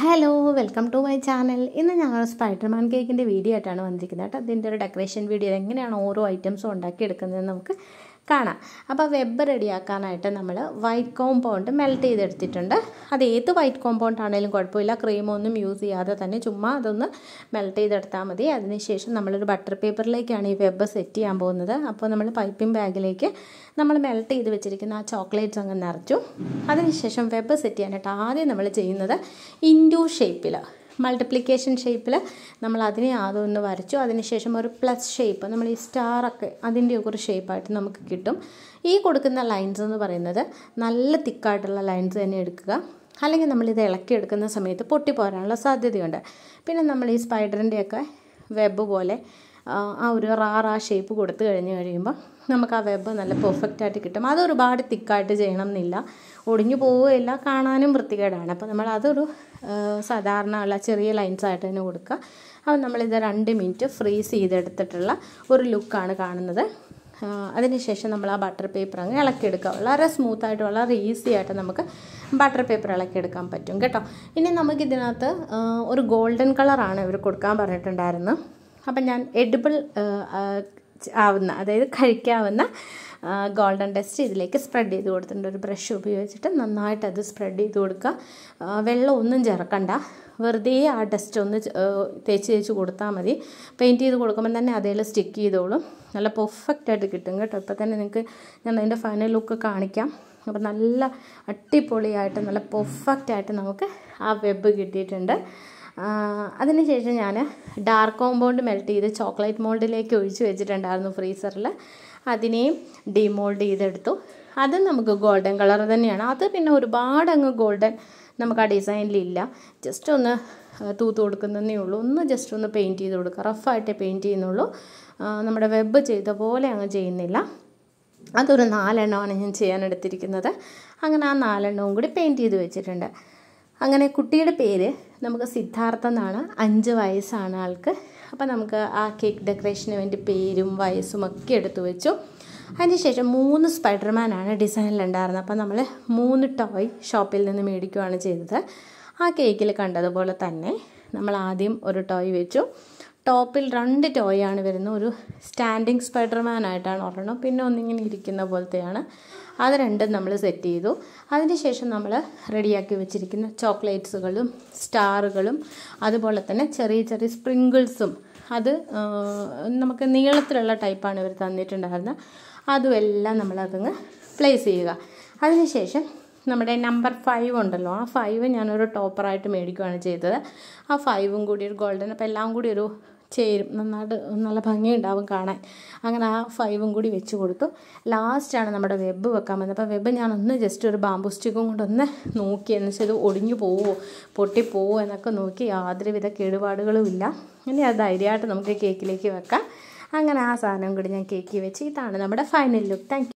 hello welcome to my channel ഇന്ന് ഞങ്ങൾ Spiderman കേക്കിൻ്റെ വീഡിയോ ആയിട്ടാണ് വന്നിരിക്കുന്നത് കേട്ടോ അതിൻ്റെ ഒരു ഡെക്കറേഷൻ വീഡിയോ എങ്ങനെയാണ് ഓരോ ഐറ്റംസും ഉണ്ടാക്കിയെടുക്കുന്നതെന്ന് നമുക്ക് കാണാം അപ്പോൾ വെബ് റെഡിയാക്കാനായിട്ട് നമ്മൾ വൈറ്റ് കോമ്പൗണ്ട് മെൽറ്റ് ചെയ്തെടുത്തിട്ടുണ്ട് അത് ഏത് വൈറ്റ് കോമ്പൗണ്ട് ആണെങ്കിലും കുഴപ്പമില്ല ക്രീമൊന്നും യൂസ് ചെയ്യാതെ തന്നെ ചുമ്മാ അതൊന്ന് മെൽറ്റ് ചെയ്തെടുത്താൽ മതി അതിനുശേഷം നമ്മളൊരു ബട്ടർ പേപ്പറിലേക്കാണ് ഈ വെബ് സെറ്റ് ചെയ്യാൻ പോകുന്നത് അപ്പോൾ നമ്മൾ പൈപ്പിംഗ് ബാഗിലേക്ക് നമ്മൾ മെൽറ്റ് ചെയ്ത് വെച്ചിരിക്കുന്ന ആ ചോക്ലേറ്റ്സ് അങ്ങ് നിറച്ചു അതിനുശേഷം വെബ് സെറ്റ് ചെയ്യാനായിട്ട് ആദ്യം നമ്മൾ ചെയ്യുന്നത് ഇൻഡു ഷേപ്പിൽ മൾട്ടിപ്ലിക്കേഷൻ ഷേപ്പിൽ നമ്മൾ അതിനെ ഒന്ന് വരച്ചു അതിനുശേഷം ഒരു പ്ലസ് ഷേപ്പ് നമ്മൾ ഈ സ്റ്റാറൊക്കെ അതിൻ്റെ ഒരു ഷേപ്പായിട്ട് നമുക്ക് കിട്ടും ഈ കൊടുക്കുന്ന ലൈൻസ് എന്ന് പറയുന്നത് നല്ല തിക്കായിട്ടുള്ള ലൈൻസ് തന്നെ എടുക്കുക അല്ലെങ്കിൽ നമ്മളിത് എടുക്കുന്ന സമയത്ത് പൊട്ടിപ്പോരാനുള്ള സാധ്യതയുണ്ട് പിന്നെ നമ്മൾ ഈ സ്പൈഡറിൻ്റെയൊക്കെ വെബ് പോലെ ആ ഒരു ആ ഷേപ്പ് കൊടുത്തു കഴിഞ്ഞ് കഴിയുമ്പോൾ നമുക്ക് ആ വെബ് നല്ല പെർഫെക്റ്റ് ആയിട്ട് കിട്ടും അത് ഒരുപാട് തിക്കായിട്ട് ചെയ്യണം എന്നില്ല ഒടിഞ്ഞു പോവുകയില്ല കാണാനും വൃത്തികേടാണ് അപ്പോൾ നമ്മൾ അതൊരു സാധാരണ ഉള്ള ചെറിയ ലൈൻസ് ആയിട്ട് തന്നെ കൊടുക്കുക അപ്പം നമ്മളിത് രണ്ട് മിനിറ്റ് ഫ്രീസ് ചെയ്തെടുത്തിട്ടുള്ള ഒരു ലുക്കാണ് കാണുന്നത് അതിനുശേഷം നമ്മൾ ആ ബട്ടർ പേപ്പർ അങ്ങ് ഇളക്കിയെടുക്കുക വളരെ സ്മൂത്തായിട്ട് വളരെ ഈസി ആയിട്ട് നമുക്ക് ബട്ടർ പേപ്പർ ഇളക്കിയെടുക്കാൻ പറ്റും കേട്ടോ ഇനി നമുക്കിതിനകത്ത് ഒരു ഗോൾഡൻ കളറാണ് ഇവർ കൊടുക്കാൻ പറഞ്ഞിട്ടുണ്ടായിരുന്നു അപ്പം ഞാൻ എഡിബിൾ ആവുന്ന അതായത് കഴിക്കാവുന്ന ഗോൾഡൻ ഡസ്റ്റ് ഇതിലേക്ക് സ്പ്രെഡ് ചെയ്ത് കൊടുത്തിട്ടുണ്ട് ഒരു ബ്രഷ് ഉപയോഗിച്ചിട്ട് നന്നായിട്ട് അത് സ്പ്രെഡ് ചെയ്ത് കൊടുക്കുക വെള്ളം ഒന്നും ചേർക്കണ്ട വെറുതെ ആ ഡസ്റ്റ് ഒന്ന് തേച്ച് തേച്ച് കൊടുത്താൽ മതി പെയിൻറ്റ് ചെയ്ത് കൊടുക്കുമ്പോൾ തന്നെ അതേൽ സ്റ്റിക്ക് ചെയ്തോളും നല്ല പെർഫെക്റ്റ് ആയിട്ട് കിട്ടും കേട്ടോ ഇപ്പം തന്നെ നിങ്ങൾക്ക് ഞാൻ അതിൻ്റെ ഫൈനൽ ലുക്ക് കാണിക്കാം അപ്പോൾ നല്ല അടിപൊളിയായിട്ട് നല്ല പെർഫെക്റ്റ് ആയിട്ട് നമുക്ക് ആ വെബ് കിട്ടിയിട്ടുണ്ട് അതിനുശേഷം ഞാൻ ഡാർക്ക് കോമ്പൗണ്ട് മെൽറ്റ് ചെയ്ത് ചോക്ലേറ്റ് മോൾഡിലേക്ക് ഒഴിച്ചു വെച്ചിട്ടുണ്ടായിരുന്നു ഫ്രീസറിൽ അതിനെയും ഡിമോൾഡ് ചെയ്തെടുത്തു അത് നമുക്ക് ഗോൾഡൻ കളർ തന്നെയാണ് അത് പിന്നെ ഒരുപാട് അങ്ങ് ഗോൾഡൻ നമുക്ക് ആ ഡിസൈനിലില്ല ജസ്റ്റ് ഒന്ന് തൂത്ത് കൊടുക്കുന്നതേ ഉള്ളൂ ഒന്ന് ജസ്റ്റ് ഒന്ന് പെയിൻറ്റ് ചെയ്ത് കൊടുക്കുക റഫായിട്ടേ പെയിൻറ്റ് ചെയ്യുന്നുള്ളൂ നമ്മുടെ വെബ് ചെയ്ത പോലെ അങ്ങ് ചെയ്യുന്നില്ല അതൊരു നാലെണ്ണമാണ് ഞാൻ ചെയ്യാൻ എടുത്തിരിക്കുന്നത് അങ്ങനെ ആ നാലെണ്ണവും കൂടി പെയിൻറ്റ് ചെയ്ത് വെച്ചിട്ടുണ്ട് അങ്ങനെ കുട്ടിയുടെ പേര് നമുക്ക് സിദ്ധാർത്ഥ എന്നാണ് അഞ്ച് വയസ്സാണ് ആൾക്ക് അപ്പോൾ നമുക്ക് ആ കേക്ക് ഡെക്കറേഷന് വേണ്ടി പേരും വയസ്സും ഒക്കെ എടുത്തു വെച്ചു അതിനുശേഷം മൂന്ന് സ്പൈഡർമാനാണ് ഡിസൈനിലുണ്ടായിരുന്നത് അപ്പോൾ നമ്മൾ മൂന്ന് ടോയ് ഷോപ്പിൽ നിന്ന് മേടിക്കുകയാണ് ചെയ്തത് ആ കേക്കിൽ കണ്ടതുപോലെ തന്നെ നമ്മൾ ആദ്യം ഒരു ടോയ് വെച്ചു ടോപ്പിൽ രണ്ട് ടോയാണ് വരുന്നത് ഒരു സ്റ്റാൻഡിങ് സ്പൈഡർമാൻ ആയിട്ടാണ് ഒരെണ്ണം പിന്നെ ഒന്നിങ്ങനെ ഇരിക്കുന്ന പോലത്തെയാണ് അത് രണ്ടും നമ്മൾ സെറ്റ് ചെയ്തു അതിനുശേഷം നമ്മൾ റെഡിയാക്കി വെച്ചിരിക്കുന്ന ചോക്ലേറ്റ്സുകളും സ്റ്റാറുകളും അതുപോലെ തന്നെ ചെറിയ ചെറിയ സ്പ്രിങ്കിൾസും അത് നമുക്ക് നീളത്തിലുള്ള ടൈപ്പാണ് ഇവർ തന്നിട്ടുണ്ടായിരുന്നത് അതുമെല്ലാം എല്ലാം നമ്മളതങ്ങ് പ്ലേസ് ചെയ്യുക അതിനുശേഷം നമ്മുടെ നമ്പർ ഫൈവ് ഉണ്ടല്ലോ ആ ഫൈവ് ഞാനൊരു ടോപ്പറായിട്ട് മേടിക്കുകയാണ് ചെയ്തത് ആ ഫൈവും കൂടി ഒരു ഗോൾഡൻ അപ്പോൾ എല്ലാം കൂടി ഒരു ചേരും നന്നായിട്ട് നല്ല ഭംഗിയുണ്ടാവും കാണാൻ അങ്ങനെ ആ ഫൈവും കൂടി വെച്ച് കൊടുത്തു ലാസ്റ്റാണ് നമ്മുടെ വെബ് വെക്കാൻ വന്നത് അപ്പോൾ വെബ് ഞാനൊന്ന് ജസ്റ്റ് ഒരു ബാമ്പു സ്റ്റിക്കും കൊണ്ടൊന്ന് നോക്കി എന്ന് വെച്ചാൽ ഇത് ഒടിഞ്ഞു പോവോ പൊട്ടിപ്പോവോ എന്നൊക്കെ നോക്കി യാതൊരുവിധ ഇല്ല ഇനി അത് ധൈര്യമായിട്ട് നമുക്ക് കേക്കിലേക്ക് വെക്കാം അങ്ങനെ ആ സാധനം കൂടി ഞാൻ കേക്കി വെച്ച് ഇതാണ് നമ്മുടെ ഫൈനൽ ലുക്ക് താങ്ക്